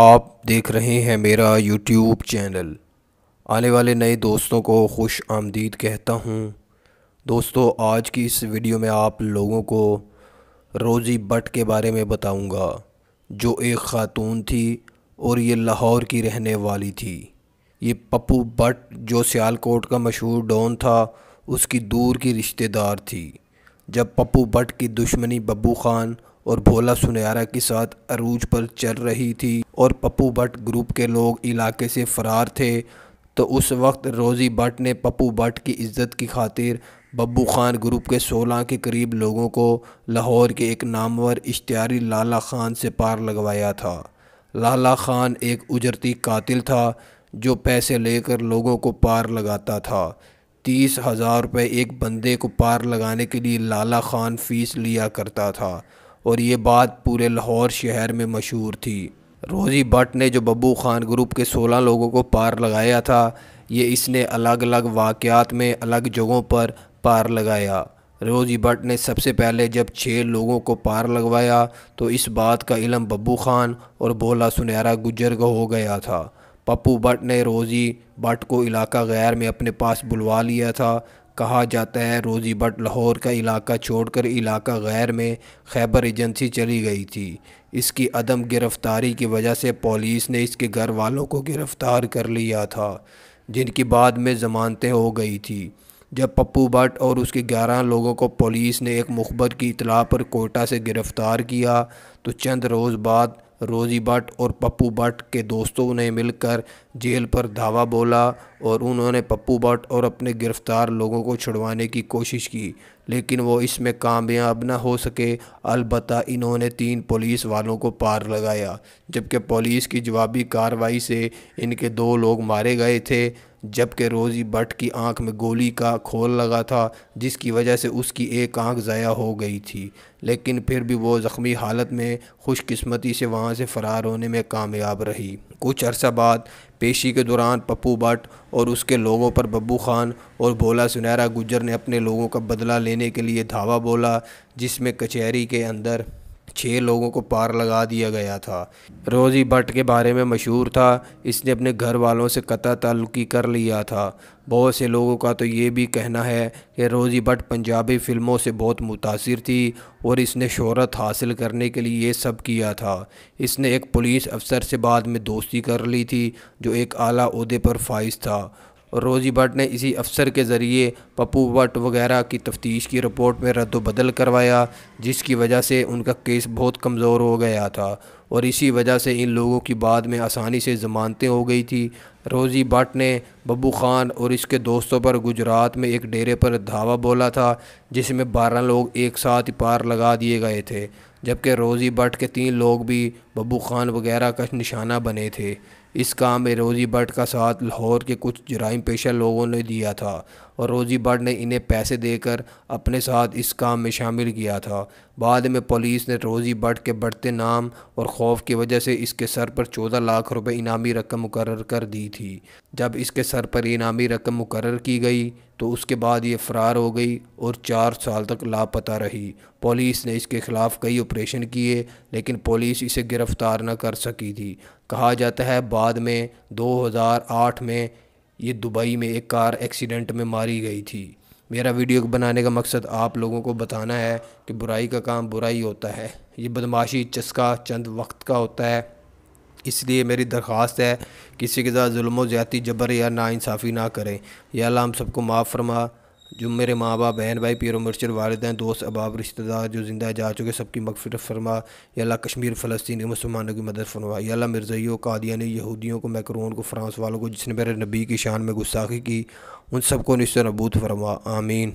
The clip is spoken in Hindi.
आप देख रहे हैं मेरा यूट्यूब चैनल आने वाले नए दोस्तों को खुश आमदीद कहता हूँ दोस्तों आज की इस वीडियो में आप लोगों को रोज़ी बट के बारे में बताऊंगा जो एक ख़ातून थी और ये लाहौर की रहने वाली थी ये पप्पू बट जो सियालकोट का मशहूर डॉन था उसकी दूर की रिश्तेदार थी जब पप्पू बट की दुश्मनी बब्बू ख़ान और भोला सुनहरा के साथ अरूज पर चल रही थी और पप्पू भट्ट ग्रुप के लोग इलाके से फरार थे तो उस वक्त रोज़ी भट्ट ने पप्पू भट्ट की इज्जत की खातिर बब्बू खान ग्रुप के सोलह के करीब लोगों को लाहौर के एक नामवर इश्तारी लाला खान से पार लगवाया था लाला खान एक उजरती कातिल था जो पैसे लेकर लोगों को पार लगाता था तीस हज़ार रुपये एक बंदे को पार लगाने के लिए लाला खान फ़ीस लिया करता था और ये बात पूरे लाहौर शहर में मशहूर थी रोज़ी भट्ट ने जो बब्बू खान ग्रुप के 16 लोगों को पार लगाया था ये इसने अलग अलग वाक़ात में अलग जगहों पर पार लगाया रोज़ी भट्ट ने सबसे पहले जब छः लोगों को पार लगवाया तो इस बात का इलम बब्बू खान और भोला सुनहरा गुजर का हो गया था पप्पू भट्ट ने रोज़ी भट्ट को इलाका गैर में अपने पास बुलवा लिया था कहा जाता है रोज़ी भट लाहौर का इलाका छोड़कर इलाका गैर में खैबर एजेंसी चली गई थी इसकी अदम गिरफ़्तारी की वजह से पुलिस ने इसके घर वालों को गिरफ़्तार कर लिया था जिनकी बाद में ज़मानतें हो गई थी जब पप्पू भट्ट और उसके ग्यारह लोगों को पुलिस ने एक मुखबर की इतला पर कोटा से गिरफ़्तार किया तो चंद रोज़ बाद रोजी भट्ट और पप्पू भट्ट के दोस्तों ने मिलकर जेल पर धावा बोला और उन्होंने पप्पू भट्ट और अपने गिरफ्तार लोगों को छुड़वाने की कोशिश की लेकिन वो इसमें कामयाब ना हो सके अलबत् इन्होंने तीन पुलिस वालों को पार लगाया जबकि पुलिस की जवाबी कार्रवाई से इनके दो लोग मारे गए थे जबकि रोज़ी बट की आंख में गोली का खोल लगा था जिसकी वजह से उसकी एक आंख ज़ाया हो गई थी लेकिन फिर भी वो ज़ख्मी हालत में खुशकस्मती से वहाँ से फ़रार होने में कामयाब रही कुछ अरसा बाद पेशी के दौरान पप्पू भट्ट और उसके लोगों पर बब्बू खान और भोला सुनहरा गुजर ने अपने लोगों का बदला लेने के लिए धावा बोला जिसमें कचहरी के अंदर छः लोगों को पार लगा दिया गया था रोज़ी भट्ट के बारे में मशहूर था इसने अपने घर वालों से कतः तल्लुकी कर लिया था बहुत से लोगों का तो ये भी कहना है कि रोज़ी भट्ट पंजाबी फ़िल्मों से बहुत मुतासर थी और इसने शहरत हासिल करने के लिए ये सब किया था इसने एक पुलिस अफसर से बाद में दोस्ती कर ली थी जो एक आला अहदे पर फाइज था रोजी भट्ट ने इसी अफसर के ज़रिए पप्पू भट्ट वगैरह की तफ्तीश की रिपोर्ट में रद्द बदल करवाया जिसकी वजह से उनका केस बहुत कमज़ोर हो गया था और इसी वजह से इन लोगों की बाद में आसानी से ज़मानतें हो गई थी रोज़ी भट्ट ने बब्बू खान और इसके दोस्तों पर गुजरात में एक डेरे पर धावा बोला था जिसमें बारह लोग एक साथ पार लगा दिए गए थे जबकि रोज़ी भट्ट के तीन लोग भी बब्बू खान वगैरह का निशाना बने थे इस काम में रोज़ी भट्ट का साथ लाहौर के कुछ जराइम पेशा लोगों ने दिया था और रोजी बर्ड ने इन्हें पैसे देकर अपने साथ इस काम में शामिल किया था बाद में पुलिस ने रोजी बर्ड के बढ़ते नाम और खौफ की वजह से इसके सर पर चौदह लाख रुपए इनामी रकम मुकर कर दी थी जब इसके सर पर इनामी रकम मुकर की गई तो उसके बाद ये फ़रार हो गई और चार साल तक लापता रही पुलिस ने इसके ख़िलाफ़ कई ऑपरेशन किए लेकिन पुलिस इसे गिरफ़्तार न कर सकी थी कहा जाता है बाद में 2008 में ये दुबई में एक कार एक्सीडेंट में मारी गई थी मेरा वीडियो बनाने का मकसद आप लोगों को बताना है कि बुराई का काम बुराई होता है ये बदमाशी चस्का चंद वक्त का होता है इसलिए मेरी दरख्वास्त है किसी के साथ जुल्म ज़्यादा जबर या नाइंसाफ़ी ना करें यह अल्लाह हम सबको माफ़ फरमा जो मेरे माँ बाप बहन भाई पीर वालद हैं दोस्त अबाब रिश्तेदार जो जिंदा जा चुके सबकी मकफिर फरमा या कश्मीर फ़लस्तीन के मुसलमानों की मदद फरमा या मिर्ज़ियों कादियानी यहूदियों को मैक्रोन को फ्रांस वालों को जिसने मेरे नबी की शान में गुस्साखी की उन सबको निश्चय नबूत फरमा आमीन